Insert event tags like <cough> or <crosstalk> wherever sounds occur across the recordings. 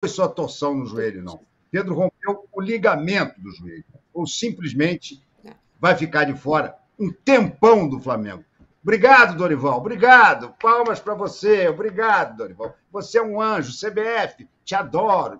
foi só torção no joelho, não. Pedro rompeu o ligamento do joelho, ou simplesmente é. vai ficar de fora um tempão do Flamengo. Obrigado, Dorival. Obrigado. Palmas para você. Obrigado, Dorival. Você é um anjo. CBF, te adoro.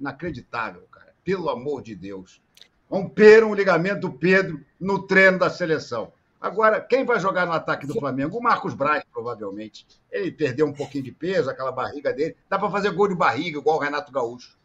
Inacreditável, cara. Pelo amor de Deus. Romperam o ligamento do Pedro no treino da seleção. Agora, quem vai jogar no ataque do Flamengo? O Marcos Braz, provavelmente. Ele perdeu um pouquinho de peso, aquela barriga dele. Dá para fazer gol de barriga, igual o Renato Gaúcho.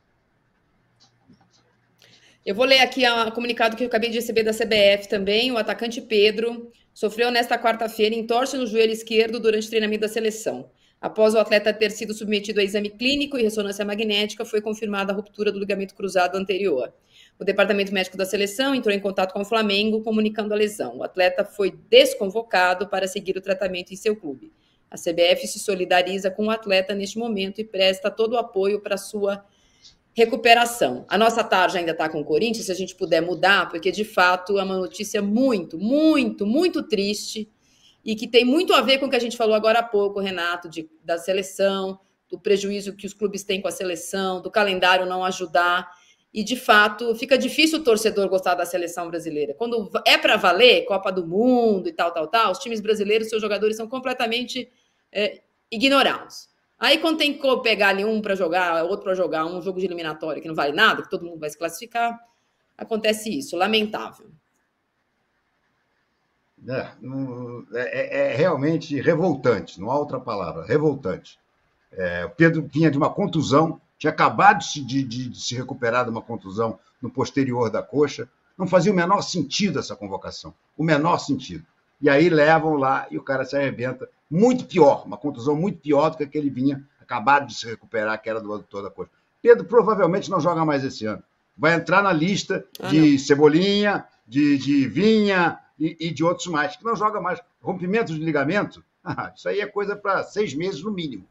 Eu vou ler aqui o comunicado que eu acabei de receber da CBF também. O atacante Pedro sofreu nesta quarta-feira entorse no joelho esquerdo durante o treinamento da seleção. Após o atleta ter sido submetido a exame clínico e ressonância magnética, foi confirmada a ruptura do ligamento cruzado anterior. O departamento médico da seleção entrou em contato com o Flamengo, comunicando a lesão. O atleta foi desconvocado para seguir o tratamento em seu clube. A CBF se solidariza com o atleta neste momento e presta todo o apoio para sua recuperação. A nossa tarde ainda está com o Corinthians, se a gente puder mudar, porque de fato é uma notícia muito, muito, muito triste e que tem muito a ver com o que a gente falou agora há pouco, Renato, de, da seleção, do prejuízo que os clubes têm com a seleção, do calendário não ajudar e de fato fica difícil o torcedor gostar da seleção brasileira. Quando é para valer, Copa do Mundo e tal, tal, tal, os times brasileiros, seus jogadores são completamente é, ignorados. Aí quando tem que pegar ali um para jogar, outro para jogar, um jogo de eliminatória que não vale nada, que todo mundo vai se classificar, acontece isso, lamentável. É, é, é, é realmente revoltante, não há outra palavra, revoltante. É, o Pedro vinha de uma contusão, tinha acabado de, de, de se recuperar de uma contusão no posterior da coxa. Não fazia o menor sentido essa convocação, o menor sentido. E aí levam lá e o cara se arrebenta, muito pior, uma contusão muito pior do que aquele vinha acabado de se recuperar, que era do adutor da coxa. Pedro provavelmente não joga mais esse ano. Vai entrar na lista ah, de não. Cebolinha, de, de Vinha e, e, de outros mais, que não joga mais. Rompimento de ligamento, <laughs> ah, isso aí é coisa para seis meses no mínimo.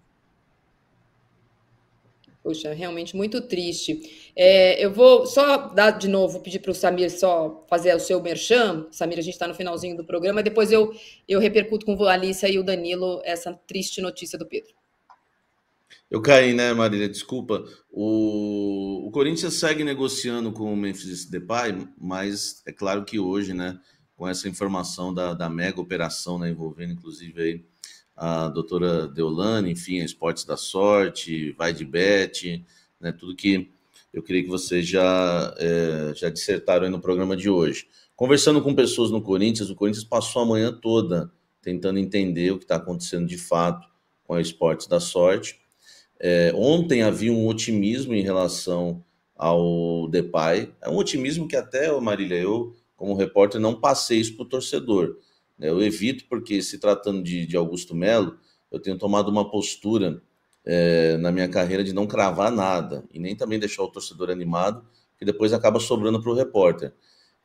Poxa, realmente muito triste. É, eu vou só dar de novo, pedir para o Samir só fazer o seu merchan. Samir, a gente está no finalzinho do programa. Depois eu, eu repercuto com a Alícia e o Danilo essa triste notícia do Pedro. Eu caí, né, Marília? Desculpa. O, o Corinthians segue negociando com o Memphis Depay, mas é claro que hoje, né, com essa informação da, da mega operação, né, envolvendo inclusive aí a doutora Deolane, enfim, a Esportes da Sorte, Vai de Bet, né, tudo que eu queria que vocês já, é, já dissertaram no programa de hoje. Conversando com pessoas no Corinthians, o Corinthians passou a manhã toda tentando entender o que está acontecendo de fato com a Esportes da Sorte. É, ontem havia um otimismo em relação ao Depay, é um otimismo que até, Marília, eu como repórter não passei isso para o torcedor. Né? Eu evito, porque se tratando de, de Augusto Melo, eu tenho tomado uma postura é, na minha carreira de não cravar nada e nem também deixar o torcedor animado, que depois acaba sobrando para o repórter.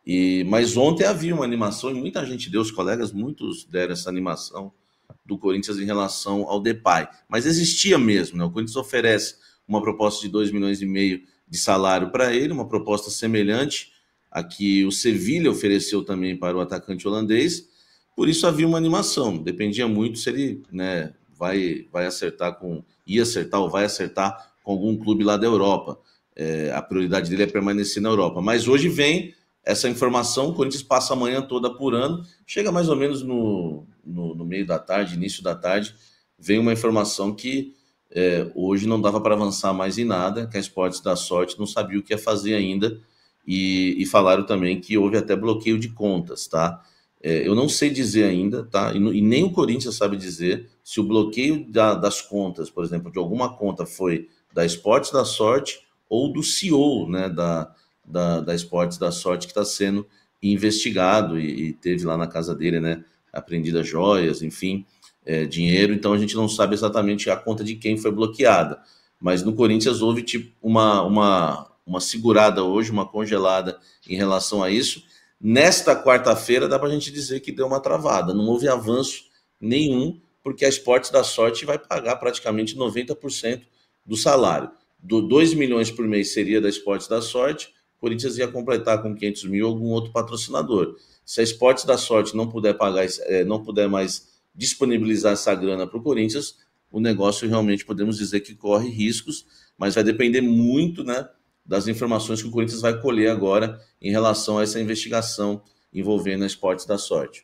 E, mas ontem havia uma animação e muita gente deu, os colegas, muitos deram essa animação do Corinthians em relação ao Depay. Mas existia mesmo, né? O Corinthians oferece uma proposta de 2 milhões e meio de salário para ele, uma proposta semelhante a que o Sevilha ofereceu também para o atacante holandês, por isso havia uma animação. Dependia muito se ele né, vai, vai acertar com. ia acertar ou vai acertar com algum clube lá da Europa. É, a prioridade dele é permanecer na Europa. Mas hoje vem essa informação, o Corinthians passa a manhã toda apurando, chega mais ou menos no, no, no, meio da tarde, início da tarde, vem uma informação que é, hoje não dava para avançar mais em nada, que a Esportes da Sorte não sabia o que ia fazer ainda, e, e falaram também que houve até bloqueio de contas, tá? É, eu não sei dizer ainda, tá? E, e, nem o Corinthians sabe dizer se o bloqueio da, das contas, por exemplo, de alguma conta foi da Esportes da Sorte ou do CEO, né, da, da, da Esportes da Sorte que está sendo investigado e, e, teve lá na casa dele, né, Aprendida joias, enfim, é, dinheiro. Então a gente não sabe exatamente a conta de quem foi bloqueada. Mas no Corinthians houve tipo uma, uma, uma segurada hoje, uma congelada em relação a isso. Nesta quarta-feira, dá para a gente dizer que deu uma travada, não houve avanço nenhum, porque a Esportes da Sorte vai pagar praticamente 90% do salário. Do 2 milhões por mês seria da Esportes da Sorte, o Corinthians ia completar com 500 mil algum outro patrocinador. Se a Esportes da Sorte não puder pagar, eh, não puder mais disponibilizar essa grana para o Corinthians, o negócio realmente podemos dizer que corre riscos, mas vai depender muito, né? das informações que o Corinthians vai colher agora em relação a essa investigação envolvendo a Esportes da Sorte.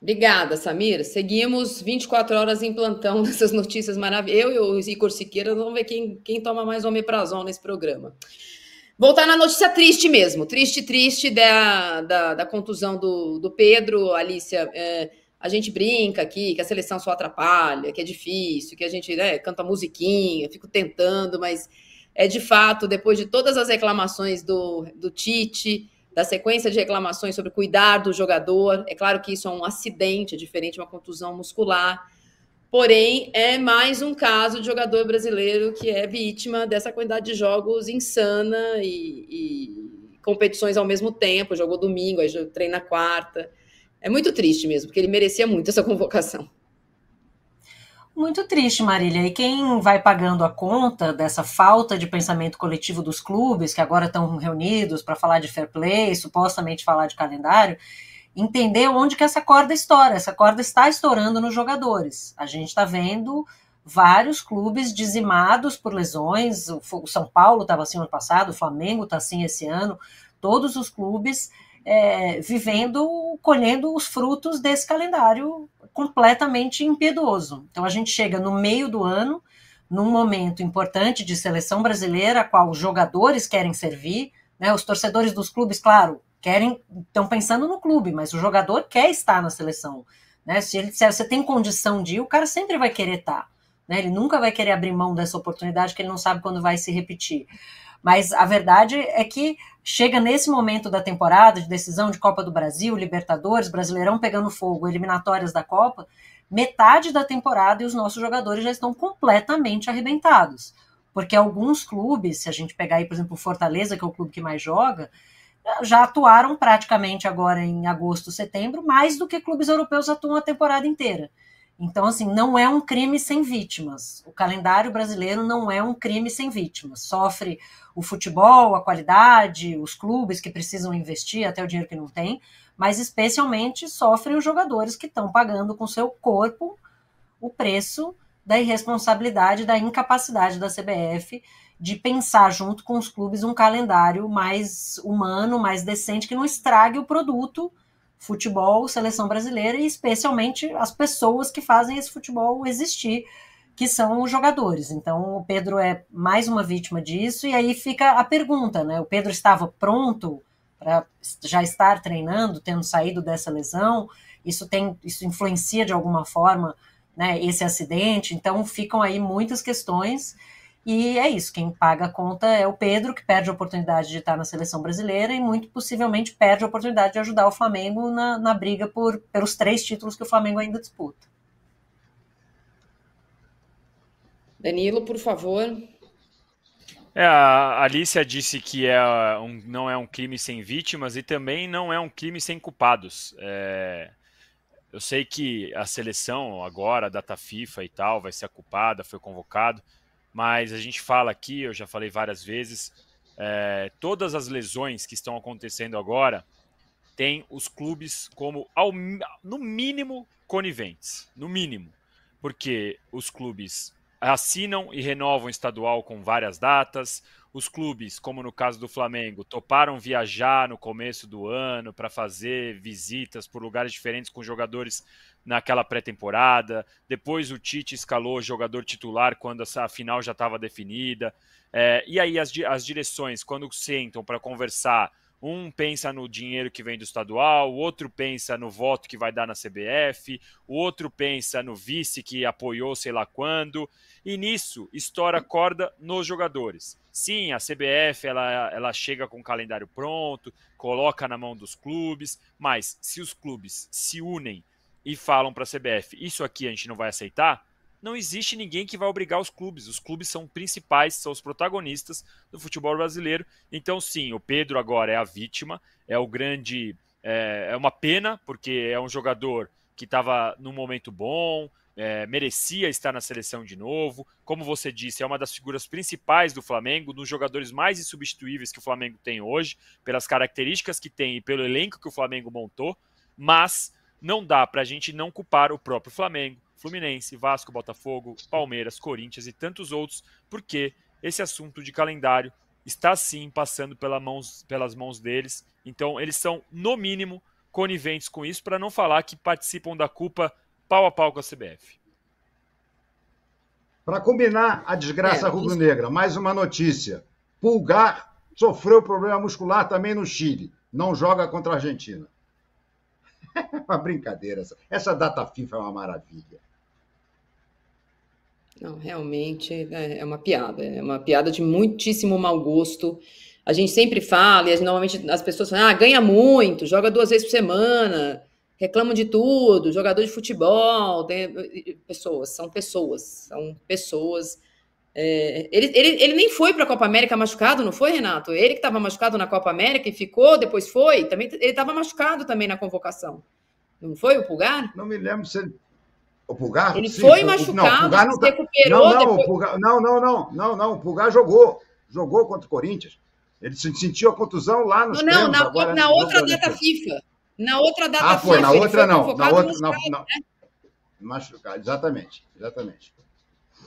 Obrigada, Samir. Seguimos 24 horas em plantão <laughs> nessas notícias maravilhosas. Eu e o Igor Siqueira vamos ver quem, quem toma mais omeprazol nesse programa. Voltar na notícia triste mesmo, triste, triste da, da, da contusão do, do Pedro. Alícia, é, a gente brinca aqui que a seleção só atrapalha, que é difícil, que a gente né, canta musiquinha, fico tentando, mas é de fato, depois de todas as reclamações do, do Tite, da sequência de reclamações sobre cuidar do jogador, é claro que isso é um acidente, é diferente de uma contusão muscular, porém é mais um caso de jogador brasileiro que é vítima dessa quantidade de jogos insana e, e competições ao mesmo tempo, jogou domingo, aí treina quarta, é muito triste mesmo, porque ele merecia muito essa convocação muito triste, Marília. E quem vai pagando a conta dessa falta de pensamento coletivo dos clubes, que agora estão reunidos para falar de fair play, supostamente falar de calendário, entender onde que essa corda estoura. Essa corda está estourando nos jogadores. A gente está vendo vários clubes dizimados por lesões. O São Paulo estava assim ano passado, o Flamengo está assim esse ano. Todos os clubes é, vivendo, colhendo os frutos desse calendário completamente impiedoso. Então a gente chega no meio do ano, num momento importante de seleção brasileira, a qual os jogadores querem servir, né? Os torcedores dos clubes, claro, querem, estão pensando no clube, mas o jogador quer estar na seleção, né? Se ele disser, você tem condição de ir, o cara sempre vai querer estar, né? Ele nunca vai querer abrir mão dessa oportunidade que ele não sabe quando vai se repetir. Mas a verdade é que chega nesse momento da temporada de decisão de Copa do Brasil, Libertadores, Brasileirão pegando fogo, eliminatórias da Copa, metade da temporada e os nossos jogadores já estão completamente arrebentados. Porque alguns clubes, se a gente pegar aí, por exemplo, o Fortaleza, que é o clube que mais joga, já atuaram praticamente agora em agosto, setembro, mais do que clubes europeus atuam a temporada inteira. Então, assim, não é um crime sem vítimas. O calendário brasileiro não é um crime sem vítimas. Sofre o futebol, a qualidade, os clubes que precisam investir até o dinheiro que não tem, mas especialmente sofrem os jogadores que estão pagando com seu corpo o preço da irresponsabilidade, da incapacidade da CBF de pensar junto com os clubes um calendário mais humano, mais decente, que não estrague o produto futebol, seleção brasileira e especialmente as pessoas que fazem esse futebol existir, que são os jogadores. Então o Pedro é mais uma vítima disso e aí fica a pergunta, né? O Pedro estava pronto para já estar treinando, tendo saído dessa lesão. Isso tem, isso influencia de alguma forma, né? Esse acidente. Então ficam aí muitas questões. E é isso, quem paga a conta é o Pedro, que perde a oportunidade de estar na seleção brasileira e muito possivelmente perde a oportunidade de ajudar o Flamengo na, na briga por, pelos três títulos que o Flamengo ainda disputa. Danilo, por favor. É, a Alicia disse que é um, não é um crime sem vítimas e também não é um crime sem culpados. É... Eu sei que a seleção agora, a data FIFA e tal, vai ser a culpada, foi convocado mas a gente fala aqui, eu já falei várias vezes, é, todas as lesões que estão acontecendo agora têm os clubes como, ao, no mínimo, coniventes. No mínimo. Porque os clubes assinam e renovam o estadual com várias datas. Os clubes, como no caso do Flamengo, toparam viajar no começo do ano para fazer visitas por lugares diferentes com jogadores naquela pré-temporada. Depois o Tite escalou jogador titular quando a final já estava definida. É, e aí as, as direções, quando sentam para conversar um pensa no dinheiro que vem do estadual, o outro pensa no voto que vai dar na CBF, o outro pensa no vice que apoiou sei lá quando, e nisso estoura corda nos jogadores. Sim, a CBF ela, ela chega com o calendário pronto, coloca na mão dos clubes, mas se os clubes se unem e falam para a CBF, isso aqui a gente não vai aceitar, não existe ninguém que vai obrigar os clubes. Os clubes são principais, são os protagonistas do futebol brasileiro. Então, sim, o Pedro agora é a vítima, é o grande. É, é uma pena, porque é um jogador que estava num momento bom, é, merecia estar na seleção de novo. Como você disse, é uma das figuras principais do Flamengo, dos jogadores mais insubstituíveis que o Flamengo tem hoje, pelas características que tem e pelo elenco que o Flamengo montou. Mas não dá para a gente não culpar o próprio Flamengo Fluminense, Vasco, Botafogo, Palmeiras, Corinthians e tantos outros, porque esse assunto de calendário está sim passando mãos, pelas mãos deles. Então, eles são, no mínimo, coniventes com isso, para não falar que participam da culpa pau a pau com a CBF. Para combinar a desgraça é, rubro-negra, mais uma notícia. Pulgar sofreu problema muscular também no Chile. Não joga contra a Argentina. <laughs> É uma brincadeira. Essa, essa data FIFA é uma maravilha. Não, realmente né, é uma piada, é uma piada de muitíssimo mau gosto. A gente sempre fala, e normalmente as pessoas falam, ah, ganha muito, joga duas vezes por semana, reclamam de tudo, jogador de futebol, tem... pessoas, são pessoas, são pessoas. É, ele, ele, ele nem foi para a Copa América machucado, não foi, Renato? Ele que estava machucado na Copa América e ficou, depois foi, também ele estava machucado também na convocação. Não foi o Pulgar? Não me lembro se ele o Pulgar? Ele sim, foi o, machucado, não, não se tá- recuperou. Não, não, depois... Pulgar, não, não, não, não, não, o Pulgar jogou. Jogou contra o Corinthians. Ele sentiu a contusão lá no Não, não, na, na, na outra data FIFA. Na outra data ah, foi, FIFA. na outra não. Na outra, não, né? Machucado, exatamente. Exatamente.